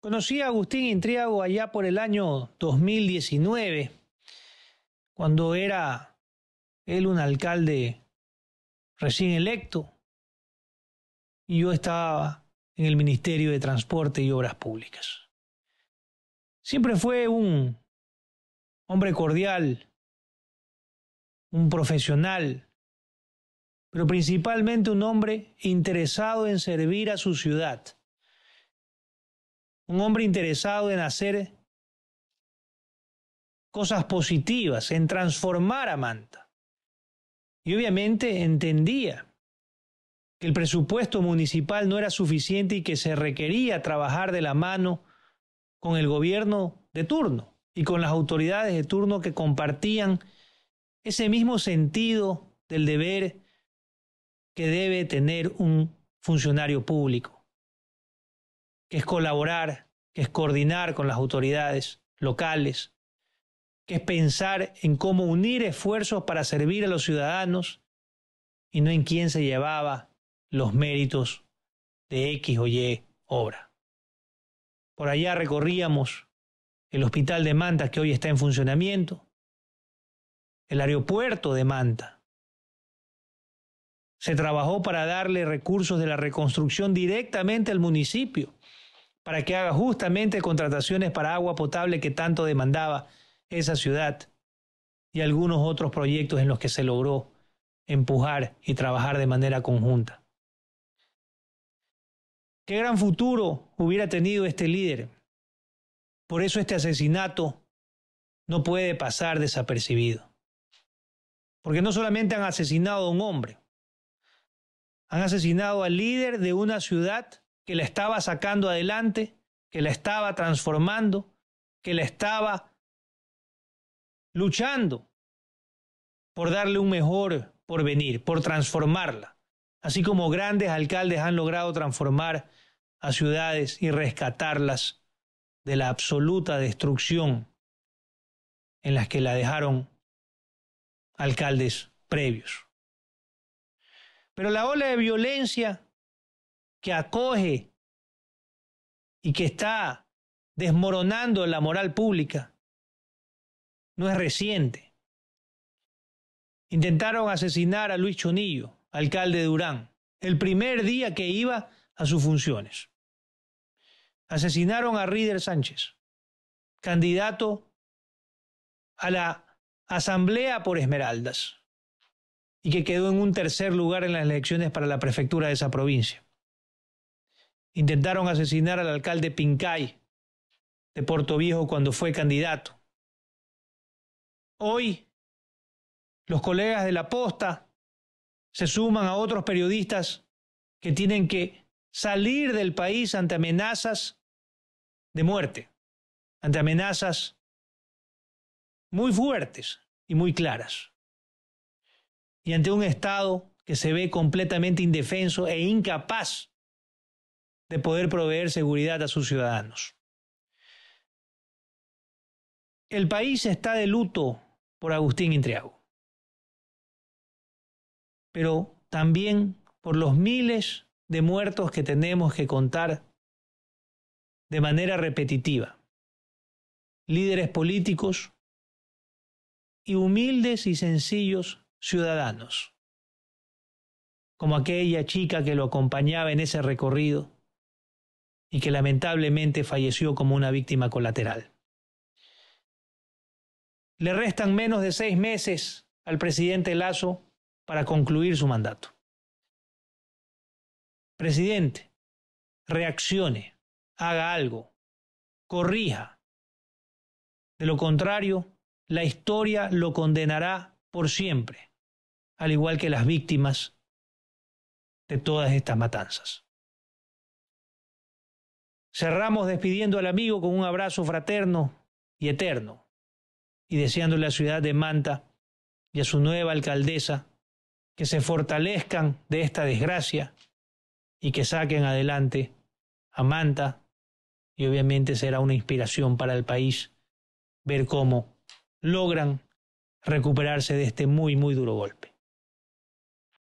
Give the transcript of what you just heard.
Conocí a Agustín Intriago allá por el año 2019, cuando era él un alcalde recién electo y yo estaba en el Ministerio de Transporte y Obras Públicas. Siempre fue un hombre cordial, un profesional, pero principalmente un hombre interesado en servir a su ciudad un hombre interesado en hacer cosas positivas, en transformar a Manta. Y obviamente entendía que el presupuesto municipal no era suficiente y que se requería trabajar de la mano con el gobierno de turno y con las autoridades de turno que compartían ese mismo sentido del deber que debe tener un funcionario público que es colaborar, que es coordinar con las autoridades locales, que es pensar en cómo unir esfuerzos para servir a los ciudadanos y no en quién se llevaba los méritos de X o Y obra. Por allá recorríamos el hospital de Manta que hoy está en funcionamiento, el aeropuerto de Manta. Se trabajó para darle recursos de la reconstrucción directamente al municipio para que haga justamente contrataciones para agua potable que tanto demandaba esa ciudad y algunos otros proyectos en los que se logró empujar y trabajar de manera conjunta. ¿Qué gran futuro hubiera tenido este líder? Por eso este asesinato no puede pasar desapercibido. Porque no solamente han asesinado a un hombre, han asesinado al líder de una ciudad que la estaba sacando adelante, que la estaba transformando, que la estaba luchando por darle un mejor porvenir, por transformarla, así como grandes alcaldes han logrado transformar a ciudades y rescatarlas de la absoluta destrucción en las que la dejaron alcaldes previos. Pero la ola de violencia que acoge y que está desmoronando la moral pública no es reciente. Intentaron asesinar a Luis Chonillo, alcalde de Durán, el primer día que iba a sus funciones. Asesinaron a Ríder Sánchez, candidato a la Asamblea por Esmeraldas, y que quedó en un tercer lugar en las elecciones para la prefectura de esa provincia. Intentaron asesinar al alcalde Pincay de Puerto Viejo cuando fue candidato. Hoy, los colegas de la posta se suman a otros periodistas que tienen que salir del país ante amenazas de muerte, ante amenazas muy fuertes y muy claras, y ante un Estado que se ve completamente indefenso e incapaz de poder proveer seguridad a sus ciudadanos. El país está de luto por Agustín Intriago, pero también por los miles de muertos que tenemos que contar de manera repetitiva. Líderes políticos y humildes y sencillos ciudadanos, como aquella chica que lo acompañaba en ese recorrido y que lamentablemente falleció como una víctima colateral. Le restan menos de seis meses al presidente Lazo para concluir su mandato. Presidente, reaccione, haga algo, corrija. De lo contrario, la historia lo condenará por siempre, al igual que las víctimas de todas estas matanzas. Cerramos despidiendo al amigo con un abrazo fraterno y eterno, y deseando a la ciudad de Manta y a su nueva alcaldesa que se fortalezcan de esta desgracia y que saquen adelante a Manta, y obviamente será una inspiración para el país ver cómo logran recuperarse de este muy, muy duro golpe.